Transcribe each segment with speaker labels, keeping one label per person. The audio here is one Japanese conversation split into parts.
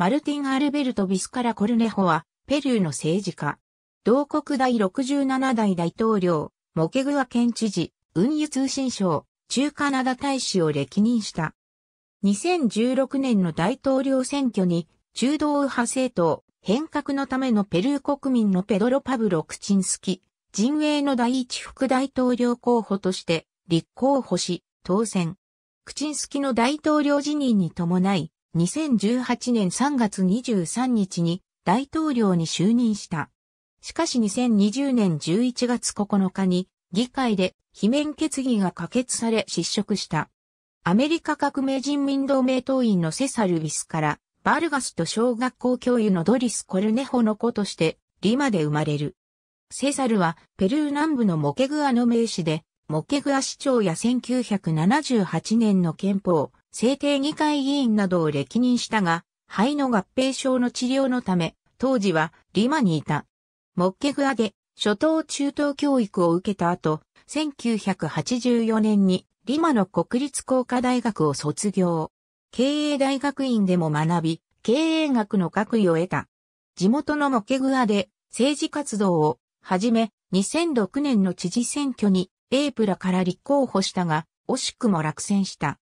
Speaker 1: マルティン・アルベルト・ビスカラ・コルネホは、ペルーの政治家。同国第67代大統領、モケグア県知事、運輸通信省、中カナダ大使を歴任した。2016年の大統領選挙に、中道右派政党、変革のためのペルー国民のペドロ・パブロ・クチンスキ、陣営の第一副大統領候補として、立候補し、当選。クチンスキの大統領辞任に伴い、2018年3月23日に大統領に就任した。しかし2020年11月9日に議会で罷免決議が可決され失職した。アメリカ革命人民同盟党員のセサルビスからバルガスと小学校教諭のドリス・コルネホの子としてリマで生まれる。セサルはペルー南部のモケグアの名士でモケグア市長や1978年の憲法、政定議会議員などを歴任したが、肺の合併症の治療のため、当時はリマにいた。モッケグアで初等中等教育を受けた後、1984年にリマの国立工科大学を卒業。経営大学院でも学び、経営学の学位を得た。地元のモケグアで政治活動をはじめ、2006年の知事選挙にエープラから立候補したが、惜しくも落選した。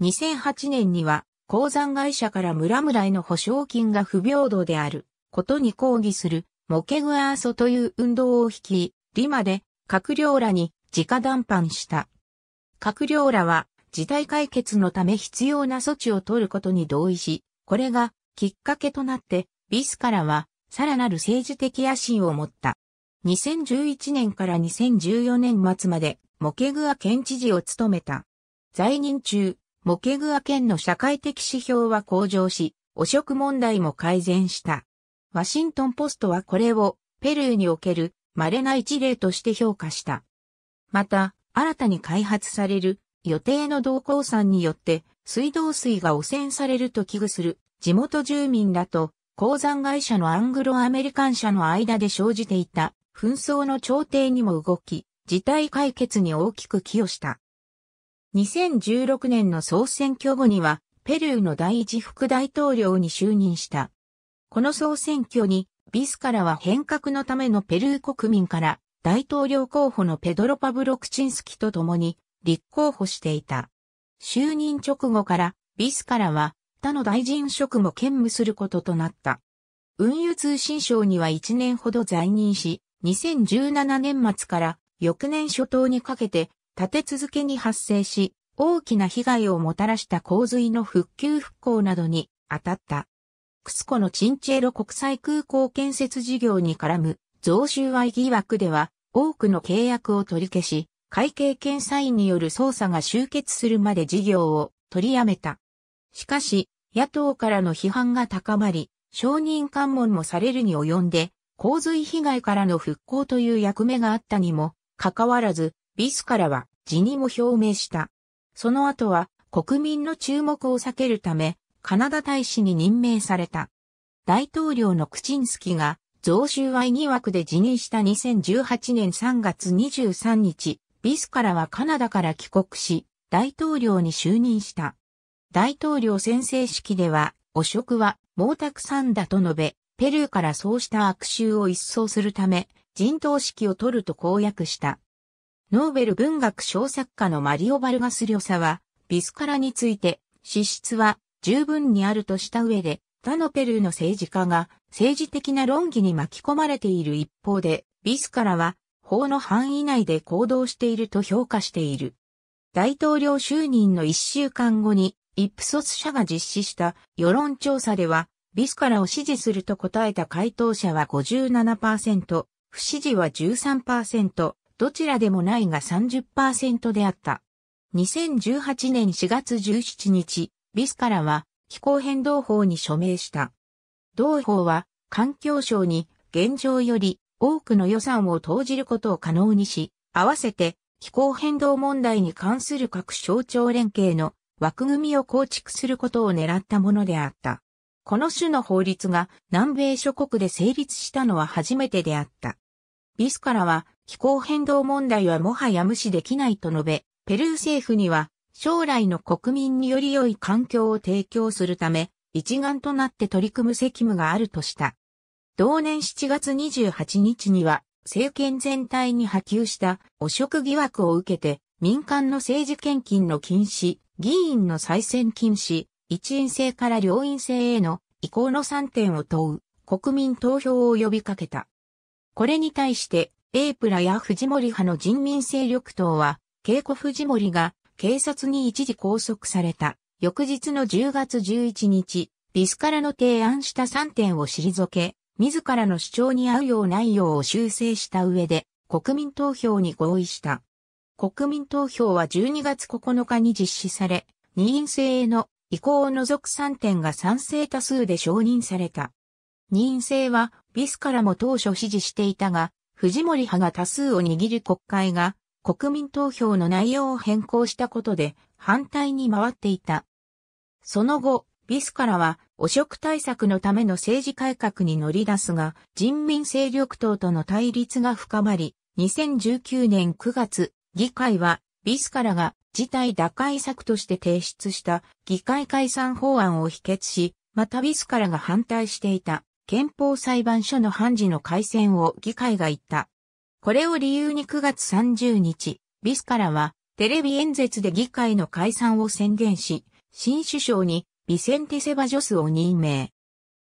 Speaker 1: 2008年には、鉱山会社から村々への保証金が不平等であることに抗議するモケグアーソという運動を率い、リマで閣僚らに直談判した。閣僚らは事態解決のため必要な措置を取ることに同意し、これがきっかけとなってビスからはさらなる政治的野心を持った。2011年から2014年末までモケグア県知事を務めた。在任中、モケグア県の社会的指標は向上し、汚職問題も改善した。ワシントンポストはこれをペルーにおける稀な一例として評価した。また、新たに開発される予定の動向産によって水道水が汚染されると危惧する地元住民らと鉱山会社のアングロアメリカン社の間で生じていた紛争の調停にも動き、事態解決に大きく寄与した。2016年の総選挙後には、ペルーの第一副大統領に就任した。この総選挙に、ビスカラは変革のためのペルー国民から大統領候補のペドロ・パブロ・クチンスキと共に立候補していた。就任直後からビスカラは他の大臣職も兼務することとなった。運輸通信省には1年ほど在任し、2017年末から翌年初頭にかけて立て続けに発生し、大きな被害をもたらした洪水の復旧復興などに当たった。クスコのチンチェロ国際空港建設事業に絡む増収賄疑惑では多くの契約を取り消し、会計検査員による捜査が終結するまで事業を取りやめた。しかし、野党からの批判が高まり、承認喚問もされるに及んで、洪水被害からの復興という役目があったにも、かかわらず、ビスからは辞任を表明した。その後は国民の注目を避けるため、カナダ大使に任命された。大統領のクチンスキが増収賄疑惑で辞任した2018年3月23日、ビスからはカナダから帰国し、大統領に就任した。大統領宣誓式では、汚職は毛沢山だと述べ、ペルーからそうした悪臭を一掃するため、人頭式を取ると公約した。ノーベル文学賞作家のマリオ・バルガス・リョサは、ビスカラについて、資質は十分にあるとした上で、他のペルーの政治家が政治的な論議に巻き込まれている一方で、ビスカラは法の範囲内で行動していると評価している。大統領就任の一週間後に、イプソス社が実施した世論調査では、ビスカラを支持すると答えた回答者は57%、不支持は13%、どちらでもないが30%であった。2018年4月17日、ビスカラは気候変動法に署名した。同法は環境省に現状より多くの予算を投じることを可能にし、合わせて気候変動問題に関する各省庁連携の枠組みを構築することを狙ったものであった。この種の法律が南米諸国で成立したのは初めてであった。ビスカラは気候変動問題はもはや無視できないと述べ、ペルー政府には将来の国民により良い環境を提供するため、一丸となって取り組む責務があるとした。同年7月28日には、政権全体に波及した汚職疑惑を受けて、民間の政治献金の禁止、議員の再選禁止、一員制から両院制への移行の3点を問う国民投票を呼びかけた。これに対してエープラや藤森派の人民勢力党は、稽古藤森が警察に一時拘束された。翌日の10月11日、ビスからの提案した3点を退け、自らの主張に合うよう内容を修正した上で、国民投票に合意した。国民投票は12月9日に実施され、二院制への移行を除く3点が賛成多数で承認された。二院制は、ビスカラも当初支持していたが、藤森派が多数を握る国会が国民投票の内容を変更したことで反対に回っていた。その後、ビスカラは汚職対策のための政治改革に乗り出すが、人民勢力党との対立が深まり、2019年9月、議会はビスカラが事態打開策として提出した議会解散法案を否決し、またビスカラが反対していた。憲法裁判所の判事の改選を議会が言った。これを理由に9月30日、ビスカラはテレビ演説で議会の解散を宣言し、新首相にビセンテ・セバジョスを任命。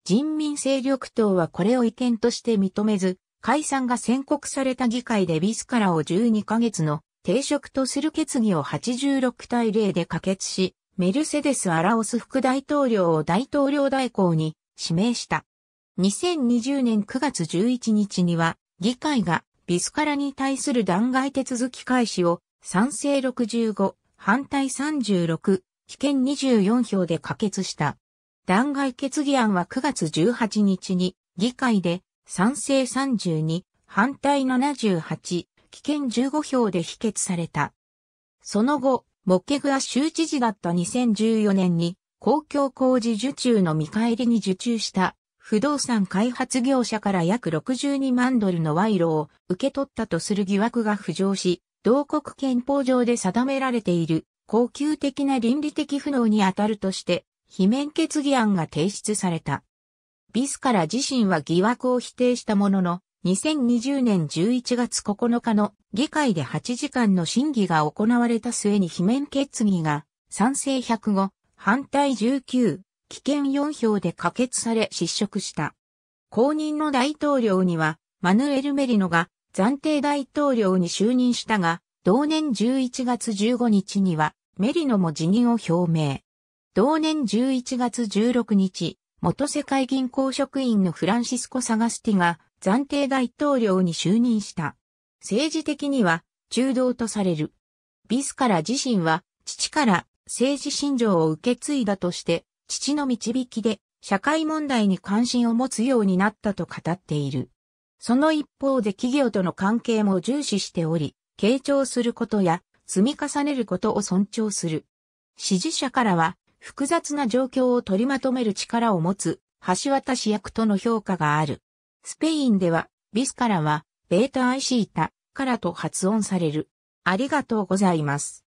Speaker 1: 人民勢力党はこれを意見として認めず、解散が宣告された議会でビスカラを12ヶ月の停職とする決議を86対0で可決し、メルセデス・アラオス副大統領を大統領代行に指名した。2020年9月11日には、議会がビスカラに対する弾劾手続き開始を賛成65、反対36、棄権24票で可決した。弾劾決議案は9月18日に議会で賛成32、反対78、棄権15票で否決された。その後、モッケグア州知事だった2014年に公共工事受注の見返りに受注した不動産開発業者から約62万ドルの賄賂を受け取ったとする疑惑が浮上し、同国憲法上で定められている恒久的な倫理的不能に当たるとして、非免決議案が提出された。ビスから自身は疑惑を否定したものの、2020年11月9日の議会で8時間の審議が行われた末に非免決議が賛成105、反対19、危険4票で可決され失職した。後任の大統領には、マヌエル・メリノが暫定大統領に就任したが、同年11月15日には、メリノも辞任を表明。同年11月16日、元世界銀行職員のフランシスコ・サガスティが暫定大統領に就任した。政治的には中道とされる。ビスから自身は父から政治信条を受け継いだとして父の導きで社会問題に関心を持つようになったと語っている。その一方で企業との関係も重視しており、傾聴することや積み重ねることを尊重する。支持者からは複雑な状況を取りまとめる力を持つ橋渡し役との評価がある。スペインではビスからはベータアイシータからと発音される。ありがとうございます。